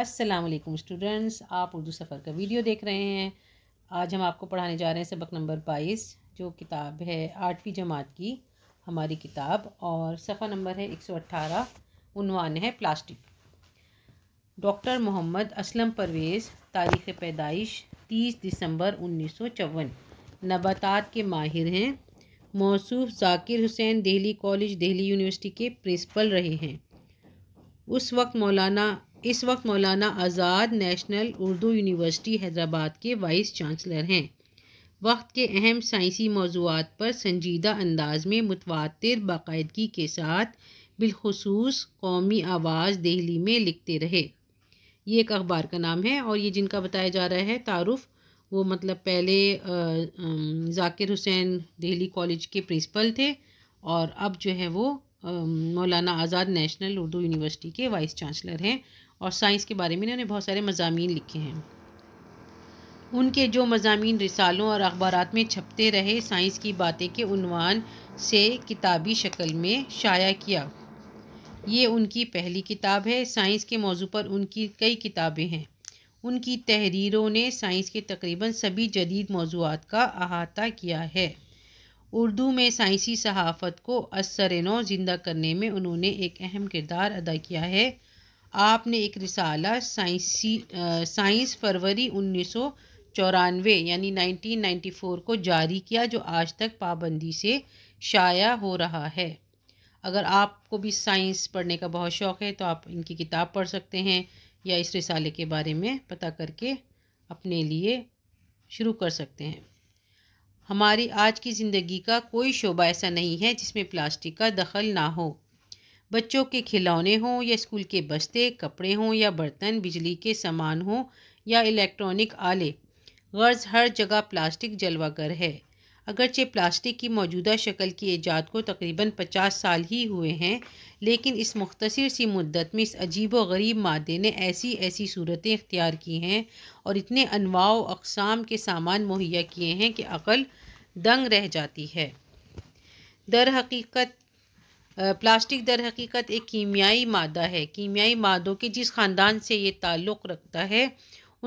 Aslam students आप उर्दू सफ़र का video देख रहे हैं आज हम आपको पढ़ाने जा रहे हैं सबक नंबर बाईस जो किताब है आठवीं जमात की हमारी किताब और सफ़ा नंबर है एक सौ अट्ठारह उनवान है प्लास्टिक डॉक्टर मोहम्मद असलम परवेज़ तारीख़ पैदाइश तीस दिसंबर उन्नीस सौ चौवन नबातात के माहिर हैं मौसू जाकिर हुसैन दिल्ली कॉलेज दिल्ली यूनिवर्सिटी के प्रिंसिपल रहे हैं उस वक्त मौलाना इस वक्त मौलाना आज़ाद नेशनल उर्दू यूनिवर्सिटी हैदराबाद के वाइस चांसलर हैं वक्त के अहम साइंसी मौजूद पर संजीदा अंदाज में मुतवा बाकायदगी के साथ बिलखसूस कौमी आवाज़ दिल्ली में लिखते रहे ये एक अखबार का नाम है और ये जिनका बताया जा रहा है तारुफ वो मतलब पहले जाकिर हुसैन दिल्ली कॉलेज के प्रिंसिपल थे और अब जो है वो मौलाना आज़ाद नेशनल उर्दू यूनिवर्सिटी के वाइस चांसलर हैं और साइंस के बारे में इन्होंने बहुत सारे मजामी लिखे हैं उनके जो मजामी रिसालों और अखबार में छपते रहे साइंस की बातें के उनवान से किताबी शक्ल में शाया किया ये उनकी पहली किताब है साइंस के मौजू पर उनकी कई किताबें हैं उनकी तहरीरों ने साइंस के तकरीबन सभी जदीद मौजूद का अहाता किया है उर्दू में साइंसी सहाफ़त को असर नौ ज़िंदा करने में उन्होंने एक अहम किरदार अदा किया है आपने एक रिसाला साइंसी साइंस फरवरी उन्नीस सौ चौरानवे यानी 1994 को जारी किया जो आज तक पाबंदी से शाया हो रहा है अगर आपको भी साइंस पढ़ने का बहुत शौक़ है तो आप इनकी किताब पढ़ सकते हैं या इस रिसाले के बारे में पता करके अपने लिए शुरू कर सकते हैं हमारी आज की ज़िंदगी का कोई शोबा ऐसा नहीं है जिसमें प्लास्टिक का दखल ना हो बच्चों के खिलौने हों या स्कूल के बस्ते कपड़े हों या बर्तन बिजली के सामान हों या इलेक्ट्रॉनिक आले गर्ज हर जगह प्लास्टिक जलवागर है अगरचे प्लास्टिक की मौजूदा शक्ल की ईजाद को तकरीबन पचास साल ही हुए हैं लेकिन इस मुख्तर सी मुद्दत में इस अजीब व गरीब मादे ने ऐसी ऐसी सूरतें इख्तियार की हैं और इतने अनवाओ अकसाम के सामान मुहैया किए हैं कि अकल दंग रह जाती है दर हकीकत प्लास्टिक दर हकीकत एक कीमियाई मादा है कीमियाई मादों के जिस ख़ानदान से ये ताल्लुक़ रखता है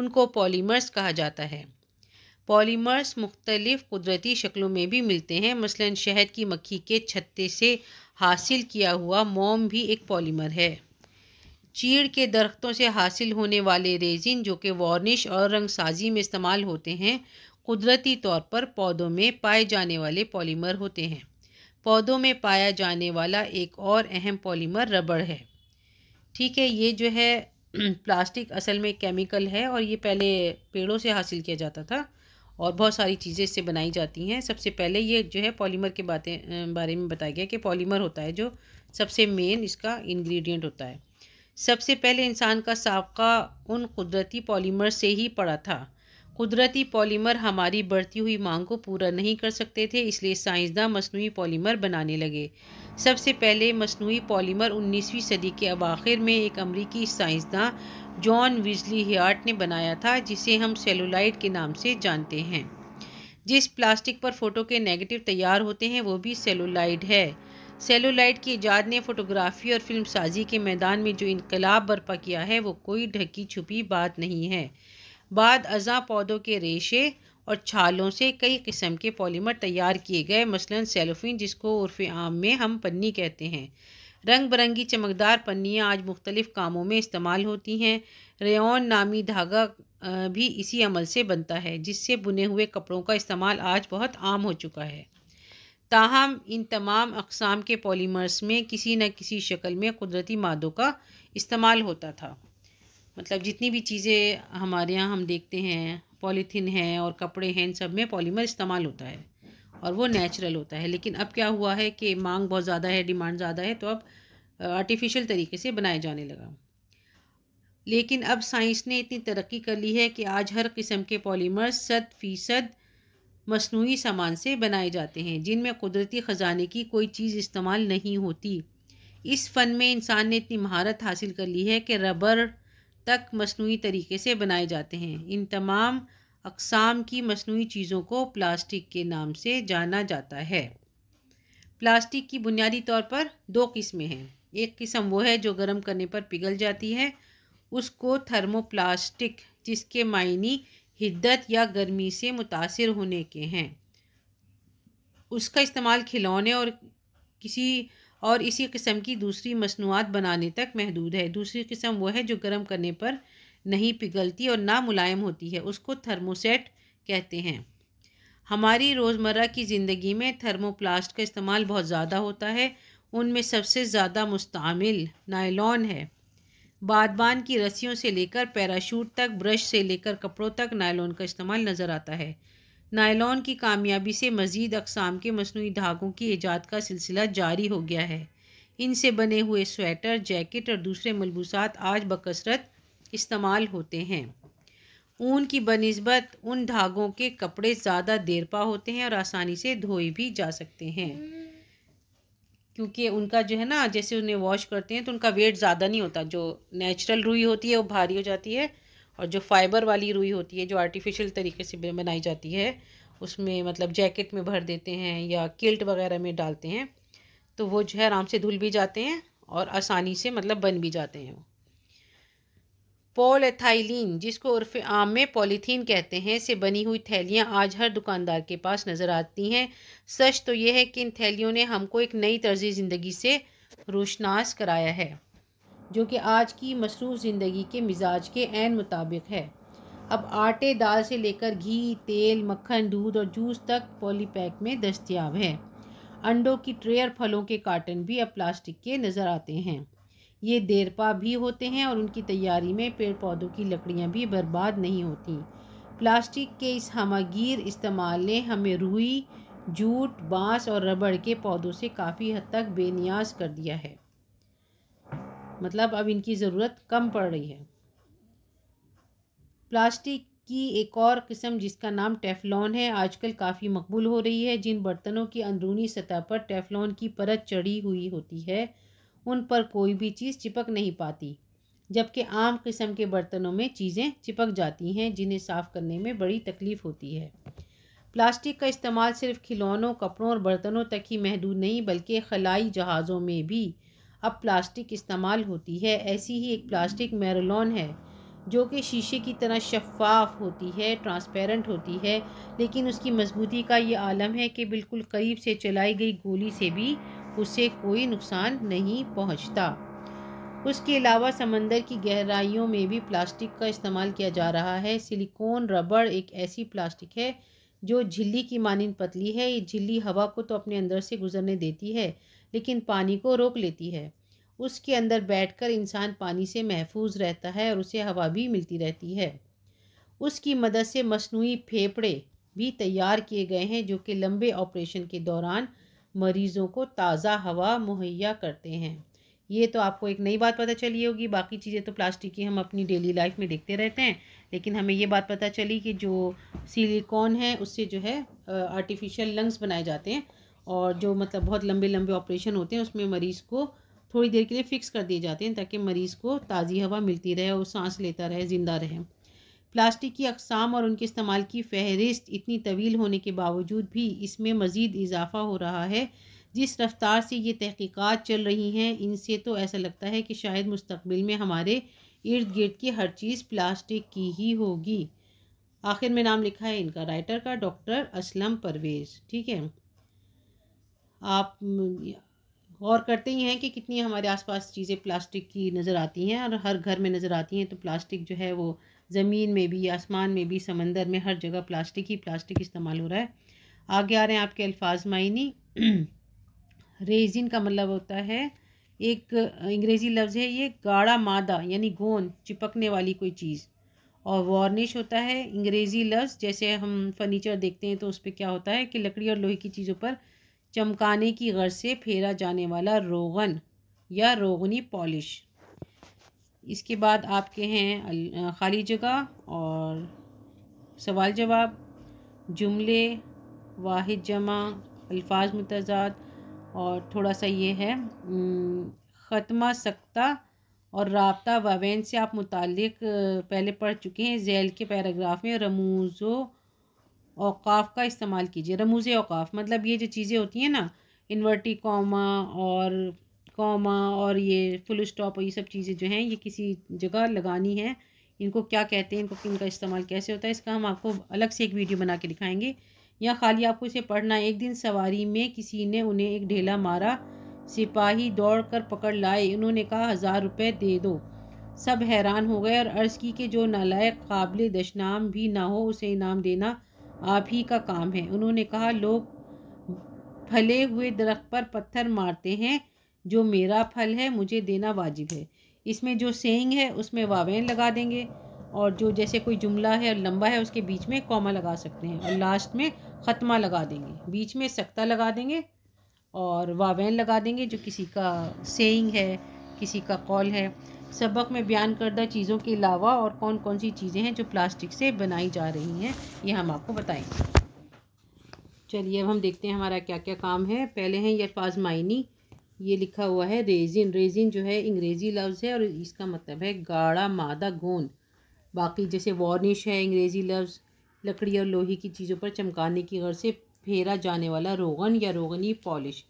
उनको पॉलीमर्स कहा जाता है पॉलीमर्स मुख्तलिफ कुदरती शक्लों में भी मिलते हैं मसलन शहद की मक्खी के छत्ते से हासिल किया हुआ मोम भी एक पॉलीमर है चीड़ के दरख्तों से हासिल होने वाले रेजिन जो कि वार्निश और रंगसाजी में इस्तेमाल होते हैं कुदरती तौर पर पौधों में पाए जाने वाले पॉलीमर होते हैं पौधों में पाया जाने वाला एक और अहम पॉलीमर रबड़ है ठीक है ये जो है प्लास्टिक असल में केमिकल है और ये पहले पेड़ों से हासिल किया जाता था और बहुत सारी चीज़ें इससे बनाई जाती हैं सबसे पहले ये जो है पॉलीमर के बातें अं, बारे में बताया गया कि पॉलीमर होता है जो सबसे मेन इसका इंग्रेडिएंट होता है सबसे पहले इंसान का सबका उन कुदरती पॉलीमर से ही पड़ा था कुदरती पॉलीमर हमारी बढ़ती हुई मांग को पूरा नहीं कर सकते थे इसलिए साइंसदान मसनू पॉलीमर बनाने लगे सबसे पहले मसनू पॉलीमर 19वीं सदी के अवाखिर में एक अमरीकी साइंसदान जॉन विजली हियार्ट ने बनाया था जिसे हम सेलुलाइट के नाम से जानते हैं जिस प्लास्टिक पर फ़ोटो के नेगेटिव तैयार होते हैं वो भी सेलुलाइट है सेलुलाइट की ईजाद ने फ़ोटोग्राफी और फिल्म साजी के मैदान में जो इनकलाब बर्पा किया है वो कोई ढकी छुपी बात नहीं है बाद अज़ा पौधों के रेशे और छालों से कई किस्म के पॉलीमर तैयार किए गए मसलन सेलोफिन जिसको उर्फ आम में हम पन्नी कहते हैं रंग बिरंगी चमकदार पन्नियाँ आज मुख्तलिफ़ कामों में इस्तेमाल होती हैं रेन नामी धागा भी इसी अमल से बनता है जिससे बुने हुए कपड़ों का इस्तेमाल आज बहुत आम हो चुका है ताहम इन तमाम अकसाम के पॉलीमर्स में किसी न किसी शक्ल में कुदरती मादों का इस्तेमाल होता था मतलब जितनी भी चीज़ें हमारे यहाँ हम देखते हैं पॉलीथीन है और कपड़े हैं इन सब में पॉलीमर इस्तेमाल होता है और वो नेचुरल होता है लेकिन अब क्या हुआ है कि मांग बहुत ज़्यादा है डिमांड ज़्यादा है तो अब आर्टिफिशियल तरीके से बनाए जाने लगा लेकिन अब साइंस ने इतनी तरक्की कर ली है कि आज हर किस्म के पॉलीमर शत फ़ीसद मसनू सामान से बनाए जाते हैं जिनमें कुदरती ख़जाने की कोई चीज़ इस्तेमाल नहीं होती इस फ़न में इंसान ने इतनी महारत हासिल कर ली है कि रबर तक मसनू तरीके से बनाए जाते हैं इन तमाम अकसाम की मसनू चीज़ों को प्लास्टिक के नाम से जाना जाता है प्लास्टिक की बुनियादी तौर पर दो किस्में हैं एक किस्म वो है जो गर्म करने पर पिघल जाती है उसको थर्मोप्लास्टिक जिसके मायनी हिद्दत या गर्मी से मुतासर होने के हैं उसका इस्तेमाल खिलौने और किसी और इसी किस्म की दूसरी मसनूआत बनाने तक महदूद है दूसरी किस्म वह है जो गर्म करने पर नहीं पिघलती और ना मुलायम होती है उसको थर्मोसेट कहते हैं हमारी रोज़मर्रा की ज़िंदगी में थर्मोप्लास्ट का इस्तेमाल बहुत ज़्यादा होता है उनमें सबसे ज़्यादा मुस्तमिल नायलॉन है बादबान की रस्सियों से लेकर पैराशूट तक ब्रश से लेकर कपड़ों तक नायलॉन का इस्तेमाल नज़र आता है नायलॉन की कामयाबी से मज़ीद अकसाम के मसनू धागों की ईजाद का सिलसिला जारी हो गया है इनसे बने हुए स्वेटर जैकेट और दूसरे मलबूसात आज बकसरत इस्तेमाल होते हैं ऊन की बनस्बत उन धागों के कपड़े ज़्यादा देरपा होते हैं और आसानी से धोए भी जा सकते हैं क्योंकि उनका जो है ना जैसे उन्हें वॉश करते हैं तो उनका वेट ज़्यादा नहीं होता जो नेचुरल रुई होती है वो भारी हो जाती है और जो फाइबर वाली रुई होती है जो आर्टिफिशियल तरीके से बनाई जाती है उसमें मतलब जैकेट में भर देते हैं या किल्ट वगैरह में डालते हैं तो वो जो है आराम से धुल भी जाते हैं और आसानी से मतलब बन भी जाते हैं वो जिसको उर्फ आम में पॉलीथीन कहते हैं से बनी हुई थैलियां आज हर दुकानदार के पास नज़र आती हैं सच तो यह है कि इन थैलियों ने हमको एक नई तर्ज ज़िंदगी से रोशनास कराया है जो कि आज की मसरूफ़ ज़िंदगी के मिजाज के एन मुताबिक है अब आटे दाल से लेकर घी तेल मक्खन दूध और जूस तक पॉलीपैक में दस्तियाब है अंडों की ट्रे और फलों के कार्टन भी अब प्लास्टिक के नज़र आते हैं ये देरपा भी होते हैं और उनकी तैयारी में पेड़ पौधों की लकड़ियाँ भी बर्बाद नहीं होती प्लास्टिक के इस हमागीर इस्तेमाल ने हमें रुई जूट बांस और रबड़ के पौधों से काफ़ी हद तक बेनियाज कर दिया है मतलब अब इनकी ज़रूरत कम पड़ रही है प्लास्टिक की एक और किस्म जिसका नाम टेफलॉन है आजकल काफ़ी मकबूल हो रही है जिन बर्तनों की अंदरूनी सतह पर टेफलॉन की परत चढ़ी हुई होती है उन पर कोई भी चीज़ चिपक नहीं पाती जबकि आम किस्म के बर्तनों में चीज़ें चिपक जाती हैं जिन्हें साफ़ करने में बड़ी तकलीफ़ होती है प्लास्टिक का इस्तेमाल सिर्फ खिलौनों कपड़ों और बर्तनों तक ही महदूद नहीं बल्कि खलाई जहाज़ों में भी अब प्लास्टिक इस्तेमाल होती है ऐसी ही एक प्लास्टिक मैरोलॉन है जो कि शीशे की तरह शफाफ होती है ट्रांसपेरेंट होती है लेकिन उसकी मजबूती का ये आलम है कि बिल्कुल करीब से चलाई गई गोली से भी उसे कोई नुकसान नहीं पहुंचता। उसके अलावा समंदर की गहराइयों में भी प्लास्टिक का इस्तेमाल किया जा रहा है सिलिकॉन रबड़ एक ऐसी प्लास्टिक है जो झिल्ली की मानंद पतली है ये झिल्ली हवा को तो अपने अंदर से गुजरने देती है लेकिन पानी को रोक लेती है उसके अंदर बैठकर इंसान पानी से महफूज रहता है और उसे हवा भी मिलती रहती है उसकी मदद से मसनू फेफड़े भी तैयार किए गए हैं जो कि लंबे ऑपरेशन के दौरान मरीज़ों को ताज़ा हवा मुहैया करते हैं ये तो आपको एक नई बात पता चली होगी बाकी चीज़ें तो प्लास्टिक की हम अपनी डेली लाइफ में देखते रहते हैं लेकिन हमें ये बात पता चली कि जो सिलिकॉन है उससे जो है आर्टिफिशियल लंग्स बनाए जाते हैं और जो मतलब बहुत लंबे लंबे ऑपरेशन होते हैं उसमें मरीज़ को थोड़ी देर के लिए फ़िक्स कर दिए जाते हैं ताकि मरीज़ को ताज़ी हवा मिलती रहे और सांस लेता रहे ज़िंदा रहे प्लास्टिक की अकसाम और उनके इस्तेमाल की फहरिस्त इतनी तवील होने के बावजूद भी इसमें मज़ीद इजाफा हो रहा है जिस रफ्तार से ये तहकीक़ात चल रही हैं इनसे तो ऐसा लगता है कि शायद मुस्तबिल में हमारे इर्द गिर्द की हर चीज़ प्लास्टिक की ही होगी आखिर में नाम लिखा है इनका राइटर का डॉक्टर असलम परवेज़ ठीक है आप गौर करते ही हैं कि कितनी हमारे आसपास चीज़ें प्लास्टिक की नज़र आती हैं और हर घर में नज़र आती हैं तो प्लास्टिक जो है वो ज़मीन में भी आसमान में भी समंदर में हर जगह प्लास्टिक ही प्लास्टिक इस्तेमाल हो रहा है आगे आ रहे हैं आपके अल्फाज मायनी रेजिन का मतलब होता है एक अंग्रेज़ी लफ्ज़ है ये गाढ़ा मादा यानी गोंद चिपकने वाली कोई चीज़ और वार्निश होता है अंग्रेज़ी लफ्ज़ जैसे हम फर्नीचर देखते हैं तो उस पर क्या होता है कि लकड़ी और लोहे की चीज़ों पर चमकाने की गर्ज से फेरा जाने वाला रोगन या रोगनी पॉलिश इसके बाद आपके हैं खाली जगह और सवाल जवाब जुमले वाहिद जमा अल्फाज मुतजाद और थोड़ा सा ये है ख़त्मा सकता और रबता वावैन से आप मुतक पहले पढ़ चुके हैं जैल के पैराग्राफ में रमूज़ो अवकाफ़ का इस्तेमाल कीजिए रमूज़ अवकाफ़ मतलब ये जो चीज़ें होती हैं ना इन्वर्टी कॉमा और कॉमा और ये फुल स्टॉप और ये सब चीज़ें जो हैं ये किसी जगह लगानी है इनको क्या कहते हैं इनको किन का इस्तेमाल कैसे होता है इसका हम आपको अलग से एक वीडियो बना के दिखाएंगे या खाली आपको इसे पढ़ना एक दिन सवारी में किसी ने उन्हें एक ढेला मारा सिपाही दौड़ कर पकड़ लाए उन्होंने कहा हज़ार रुपये दे दो सब हैरान हो गए और अर्ज़ की कि जो नालायक काबिल दशनाम भी ना हो उसे इनाम देना आप ही का काम है उन्होंने कहा लोग फले हुए दरख्त पर पत्थर मारते हैं जो मेरा फल है मुझे देना वाजिब है इसमें जो सेंग है उसमें वावें लगा देंगे और जो जैसे कोई जुमला है और लंबा है उसके बीच में कॉमा लगा सकते हैं और लास्ट में ख़त्मा लगा देंगे बीच में सख्ता लगा देंगे और वावैन लगा देंगे जो किसी का सेइंग है किसी का कॉल है सबक में बयान करदा चीज़ों के अलावा और कौन कौन सी चीज़ें हैं जो प्लास्टिक से बनाई जा रही हैं ये हम आपको बताएंगे चलिए अब हम देखते हैं हमारा क्या क्या काम है पहले हैं यह अल्फाज मायनी ये लिखा हुआ है रेजिन रेजिन जो है अंग्रेज़ी लफ्ज़ है और इसका मतलब है गाढ़ा मादा गोंद बाकी जैसे वार्निश है अंग्रेज़ी लफ्ज़ लकड़ी और लोहे की चीज़ों पर चमकाने की गर्ज से फेरा जाने वाला रोगन या रोगनी पॉलिश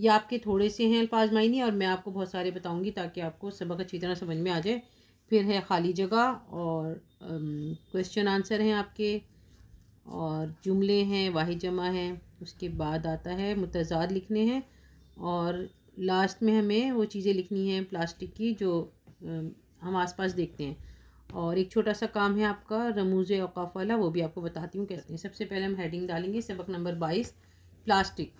ये आपके थोड़े से हैं अल्फाज मायने और मैं आपको बहुत सारे बताऊंगी ताकि आपको सबक अच्छी तरह समझ में आ जाए फिर है खाली जगह और क्वेश्चन आंसर हैं आपके और जुमले हैं वाहि जमा हैं उसके बाद आता है मुतजाद लिखने हैं और लास्ट में हमें वो चीज़ें लिखनी हैं प्लास्टिक की जो हम आसपास देखते हैं और एक छोटा सा काम है आपका रमूज अवकाफ वाला वो भी आपको बताती हूँ कैसे सबसे पहले हम हेडिंग डालेंगे सबक नंबर बाईस प्लास्टिक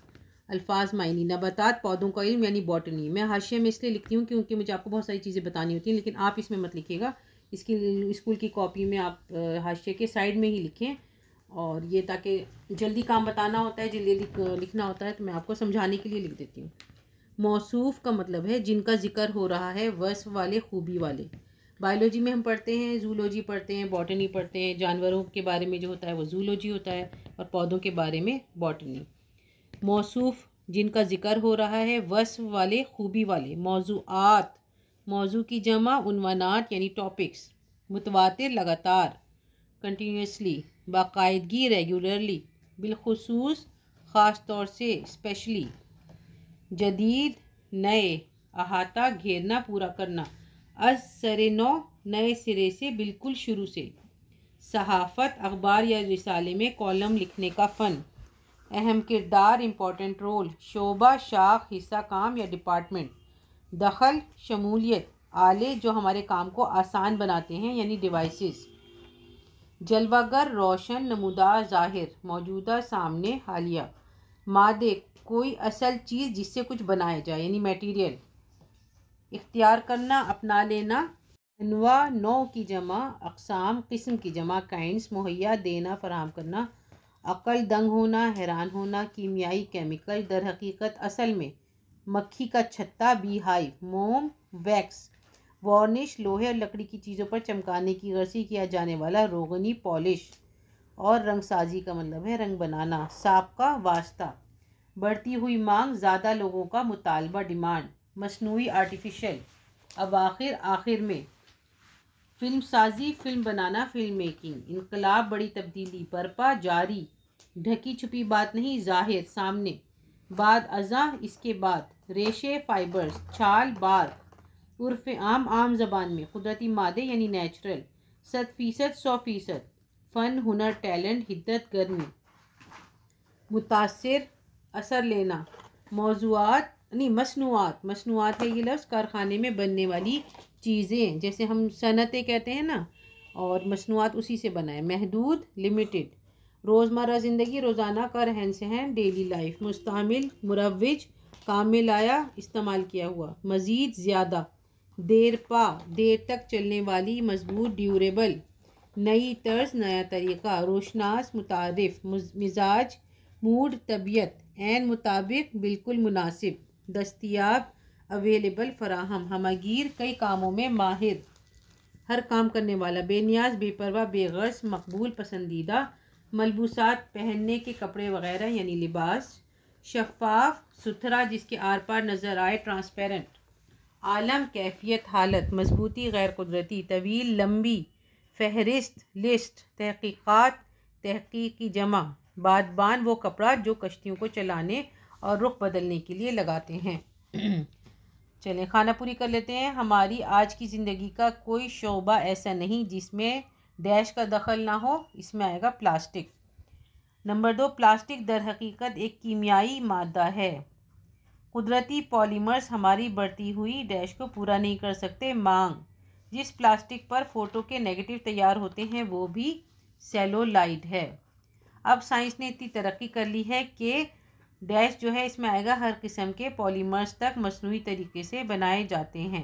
अल्फाज मायनी नबातात पौधों का इल्म यानी बॉटनी मैं हाशिए में इसलिए लिखती हूँ क्योंकि मुझे आपको बहुत सारी चीज़ें बतानी होती हैं लेकिन आप इसमें मत लिखिएगा इसकी स्कूल की कॉपी में आप हाशिए के साइड में ही लिखें और ये ताकि जल्दी काम बताना होता है जल्दी लिख, लिखना होता है तो मैं आपको समझाने के लिए लिख देती हूँ मौसूफ़ का मतलब है जिनका जिक्र हो रहा है वसफ़ वाले खूबी वाले बायोलॉजी में हम पढ़ते हैं जूलॉजी पढ़ते हैं बॉटनी पढ़ते हैं जानवरों के बारे में जो होता है वो जूलॉजी होता है और पौधों के बारे में बॉटनी मौसूफ़ जिनका ज़िक्र हो रहा है वस्फ वाले खूबी वाले मौजूआत मौजू की जमा उनवानात यानी टॉपिक्स मुतवा लगातार कंटिन्यूसली बाकायदगी रेगुलरली बिलखसूस ख़ास तौर से स्पेशली जदीद नए अहाता घेरना पूरा करना अज सरे नौ नए सिरे से बिल्कुल शुरू से सहाफ़त अखबार या रिसाले में कॉलम लिखने का फ़न अहम किरदार इम्पोर्टेंट रोल शोबा शाख हिस्सा काम या डिपार्टमेंट दखल शमूलियत आले जो हमारे काम को आसान बनाते हैं यानी डिवाइसेस जलवागर रोशन नमूदार जाहिर मौजूदा सामने हालिया मादे कोई असल चीज़ जिससे कुछ बनाया जाए यानी मटेरियल इख्तियार करना अपना लेना अनवा नौ की जमा अकसाम किस्म की जमा काइंस मुहैया देना फराम करना अकल दंग होना हैरान होना कीमियाई केमिकल दर हकीकत असल में मक्खी का छत्ता बी हाई मोम वैक्स वार्निश लोहे और लकड़ी की चीज़ों पर चमकाने की गर्सी किया जाने वाला रोगनी पॉलिश और रंग साजी का मतलब है रंग बनाना साप का वास्ता बढ़ती हुई मांग ज़्यादा लोगों का मुतालबा डिमांड मसनू आर्टिफिशल अब आखिर आखिर में फिल्म साजी फिल्म बनाना फिल्म मेकिंग इनकलाब बड़ी तब्दीली बरपा जारी ढकी छुपी बात नहीं जाहिर सामने बाद अजा इसके बाद रेशे फाइबर्स छाल बार उर्फ आम आम जबान में कुदरती मादे यानी नेचुरल सत फ़ीसद सौ फ़ीसद फ़न हुनर टैलेंट हिद्दत गर्मी मुतासर असर लेना मौजूद नहीं मसनूआत मसनूआत है ये लफ्ज़ कारखाने में बनने वाली चीज़ें जैसे हम सनतें कहते हैं ना और मसनूआत उसी से बनाए महदूद लिमिटेड रोज़मर्रा ज़िंदगी रोज़ाना का रहन सहन डेली लाइफ मुस्तमिल मुरज काम में लाया इस्तेमाल किया हुआ मज़ीद ज़्यादा देर पा देर तक चलने वाली मजबूत ड्यूरेबल नई तर्ज नया तरीक़ा रोशनास मुतारफ़ मिजाज मूड तबीयत एन मुताबिक बिल्कुल मुनासिब दस्तियाब अवेलेबल फराहम हमगीर कई कामों में माहिर हर काम करने वाला बेनियाज बेपरवा बेगर्स मकबूल पसंदीदा मलबूसात पहनने के कपड़े वगैरह यानी लिबास शफाफ सुथरा जिसके आर पार नज़र आए ट्रांसपेरेंट आलम कैफियत हालत मजबूती गैर कुदरती तवील लंबी फहरिस्त लिस्ट तहकीक़ात तहकीकी जमा बादबान वो कपड़ा जो कश्तियों को चलाने और रुख बदलने के लिए लगाते हैं चलें खाना पूरी कर लेते हैं हमारी आज की ज़िंदगी का कोई शोबा ऐसा नहीं जिसमें डैश का दखल ना हो इसमें आएगा प्लास्टिक नंबर दो प्लास्टिक दर हकीकत एक कीमियाई मादा है कुदरती पॉलीमर्स हमारी बढ़ती हुई डैश को पूरा नहीं कर सकते मांग जिस प्लास्टिक पर फ़ोटो के नेगेटिव तैयार होते हैं वो भी सेलोलाइड है अब साइंस ने इतनी तरक्की कर ली है कि डैश जो है इसमें आएगा हर किस्म के पॉलीमर्स तक मसनू तरीके से बनाए जाते हैं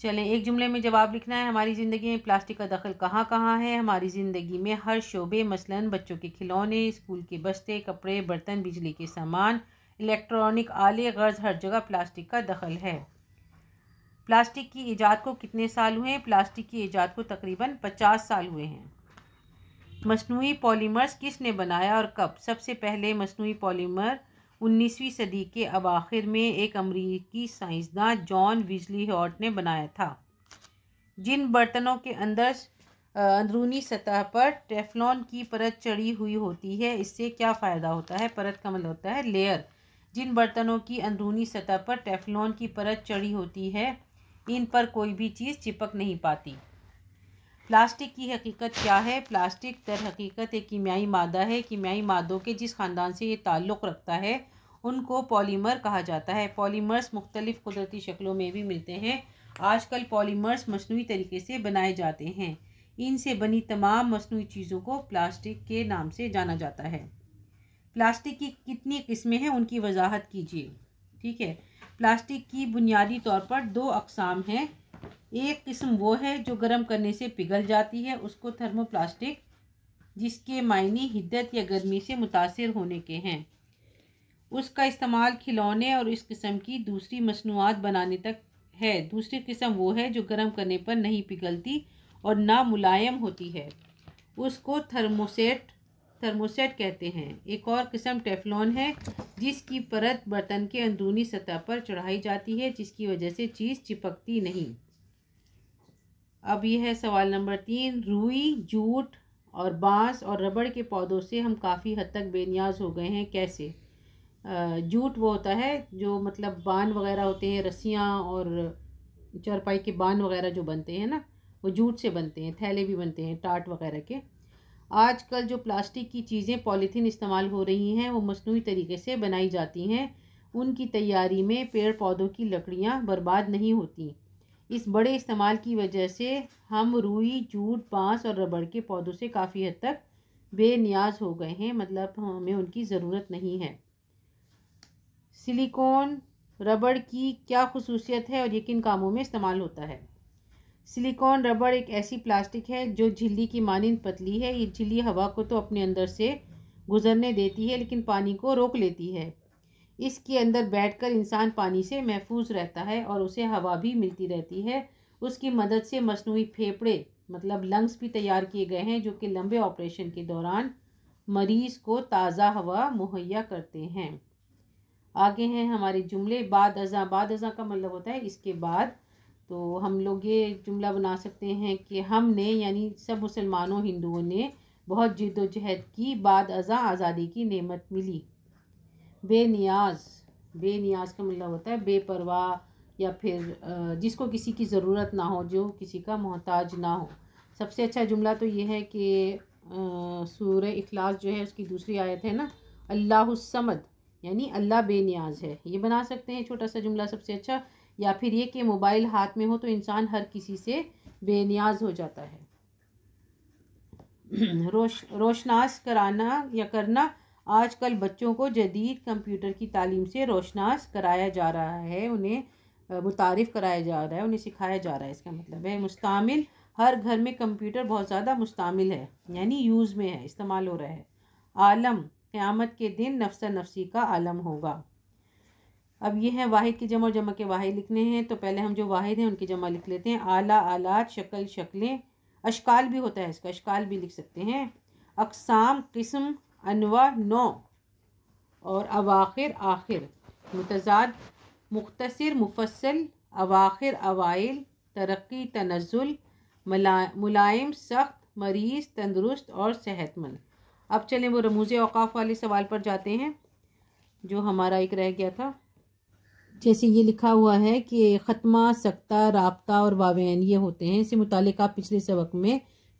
चलें एक जुमले में जवाब लिखना है हमारी ज़िंदगी में प्लास्टिक का दखल कहाँ कहाँ है हमारी ज़िंदगी में हर शोबे मसलन बच्चों के खिलौने स्कूल के बस्ते कपड़े बर्तन बिजली के सामान इलेक्ट्रॉनिक आले गर्ज हर जगह प्लास्टिक का दखल है प्लास्टिक की ईजाद को कितने साल हुए हैं प्लास्टिक की ईजाद को तकरीबन पचास साल हुए हैं मसनू पॉलीमर्स किसने बनाया और कब सबसे पहले मसनू पॉलीमर 19वीं सदी के अवाखिर में एक अमरीकी साइंसदान जॉन विजली हॉट ने बनाया था जिन बर्तनों के अंदर अंदरूनी सतह पर टेफलॉन की परत चढ़ी हुई होती है इससे क्या फ़ायदा होता है परत का मतलब होता है लेयर जिन बर्तनों की अंदरूनी सतह पर टेफलॉन की परत चढ़ी होती है इन पर कोई भी चीज़ चिपक नहीं पाती प्लास्टिक की हकीकत क्या है प्लास्टिक दर हकीकत एक कीमियाई मादा है कीमियाई मादों के जिस ख़ानदान से ये ताल्लुक़ रखता है उनको पॉलीमर कहा जाता है पॉलीमर्स मुख्तलिफ़ कुदरती शक्लों में भी मिलते हैं आजकल पॉलीमर्स मसनू तरीके से बनाए जाते हैं इनसे बनी तमाम मसनू चीज़ों को प्लास्टिक के नाम से जाना जाता है प्लास्टिक की कितनी किस्में हैं उनकी वजाहत कीजिए ठीक है प्लास्टिक की बुनियादी तौर पर दो अकसाम हैं एक किस्म वो है जो गर्म करने से पिघल जाती है उसको थर्मोप्लास्टिक जिसके मायने हिद्दत या गर्मी से मुतासर होने के हैं उसका इस्तेमाल खिलौने और इस किस्म की दूसरी मसनूआत बनाने तक है दूसरी किस्म वो है जो गर्म करने पर नहीं पिघलती और ना मुलायम होती है उसको थर्मोसेट थर्मोसेट कहते हैं एक और किस्म टेफलॉन है जिसकी परत बर्तन के अंदरूनी सतह पर चढ़ाई जाती है जिसकी वजह से चीज़ चिपकती नहीं अब यह है सवाल नंबर तीन रुई जूट और बांस और रबड़ के पौधों से हम काफ़ी हद तक बेनियाज हो गए हैं कैसे जूट वो होता है जो मतलब बान वगैरह होते हैं रस्सियाँ और चरपाई के बान वगैरह जो बनते हैं ना वो जूट से बनते हैं थैले भी बनते हैं टाट वगैरह के आजकल जो प्लास्टिक की चीज़ें पॉलीथीन इस्तेमाल हो रही हैं वो मसनू तरीके से बनाई जाती हैं उनकी तैयारी में पेड़ पौधों की लकड़ियाँ बर्बाद नहीं होती इस बड़े इस्तेमाल की वजह से हम रुई जूट बांस और रबड़ के पौधों से काफ़ी हद तक बेनियाज हो गए हैं मतलब हमें उनकी ज़रूरत नहीं है सिलिकॉन रबड़ की क्या खसूसियत है और ये किन कामों में इस्तेमाल होता है सिलिकॉन रबड़ एक ऐसी प्लास्टिक है जो झिल्ली की मानंद पतली है ये झिल्ली हवा को तो अपने अंदर से गुजरने देती है लेकिन पानी को रोक लेती है इसके अंदर बैठकर इंसान पानी से महफूज रहता है और उसे हवा भी मिलती रहती है उसकी मदद से मसनू फेफड़े मतलब लंग्स भी तैयार किए गए हैं जो कि लंबे ऑपरेशन के दौरान मरीज़ को ताज़ा हवा मुहैया करते हैं आगे हैं हमारे जुमले बाद अज़ा बाद अज़ा का मतलब होता है इसके बाद तो हम लोग ये जुमला बना सकते हैं कि हमने यानी सब मुसलमानों हिंदुओं ने बहुत जद्दोजहद की बाद अज़ा आज़ादी की नेमत मिली बेनियाज बेनियाज का मतलब होता है बेपरवाह या फिर जिसको किसी की ज़रूरत ना हो जो किसी का मोहताज ना हो सबसे अच्छा जुमला तो ये है कि सूर अखलास जो है उसकी दूसरी आयत है ना अल्लाह समद यानी अल्लाह बेनियाज है ये बना सकते हैं छोटा सा जुमला सबसे अच्छा या फिर ये कि मोबाइल हाथ में हो तो इंसान हर किसी से बेनियाज हो जाता है रोश रोशनास कराना या करना आजकल बच्चों को जदीद कंप्यूटर की तालीम से रोशनास कराया जा रहा है उन्हें मुतारफ़ कराया जा रहा है उन्हें सिखाया जा रहा है इसका मतलब है मुस्तमिल हर घर में कंप्यूटर बहुत ज़्यादा मुस्तमिल है यानी यूज़ में है इस्तेमाल हो रहा है आलम क़्यामत के दिन नफ्सा नफसी का आलम होगा अब ये है वाहिद की जमा और जमा के वाहिद लिखने हैं तो पहले हम जो वाहिद हैं उनकी जमा लिख लेते हैं आला आलात शक्ल शक्लें अशकाल भी होता है इसका अशकाल भी लिख सकते हैं अकसाम किस्म अनवा नौ और अवाखिर आखिर मुतजाद मुख्तर मुफसल अवाखिर अवाइल तरक्की तनजुल मुलायम सख्त मरीज तंदरुस्त और सेहतमंद अब चलें वो रमूज़ अवकाफ़ वाले सवाल पर जाते हैं जो हमारा एक रह गया था जैसे ये लिखा हुआ है कि ख़त्मा सख्ता रबता और वावैन ये होते हैं इससे मुतल आप पिछले सबक में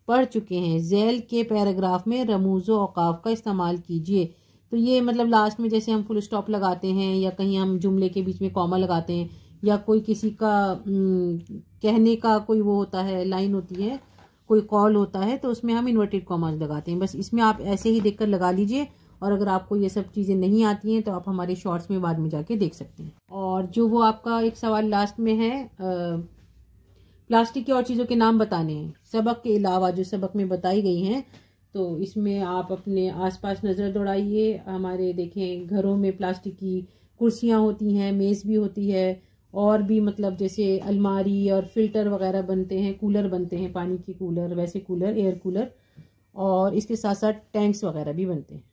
पढ़ चुके हैं जैल के पैराग्राफ में रमूज़ अवकाफ का इस्तेमाल कीजिए तो ये मतलब लास्ट में जैसे हम फुल स्टॉप लगाते हैं या कहीं हम जुमले के बीच में कॉमा लगाते हैं या कोई किसी का हम्म, कहने का कोई वो होता है लाइन होती है कोई कॉल होता है तो उसमें हम इन्वर्टेड कॉमाज लगाते हैं बस इसमें आप ऐसे ही देखकर लगा लीजिए और अगर आपको ये सब चीज़ें नहीं आती हैं तो आप हमारे शॉर्ट्स में बाद में जाके देख सकते हैं और जो वो आपका एक सवाल लास्ट में है आ, प्लास्टिक की और चीज़ों के नाम बताने हैं सबक के अलावा जो सबक में बताई गई हैं तो इसमें आप अपने आसपास नज़र दौड़ाइए हमारे देखें घरों में प्लास्टिक की कुर्सियाँ होती हैं मेज़ भी होती है और भी मतलब जैसे अलमारी और फिल्टर वगैरह बनते हैं कूलर बनते हैं पानी की कूलर वैसे कूलर एयर कूलर और इसके साथ साथ टैंक्स वगैरह भी बनते हैं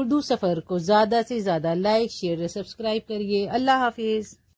उर्दू सफ़र को ज़्यादा से ज़्यादा लाइक शेयर सब्सक्राइब करिए अल्लाह हाफिज़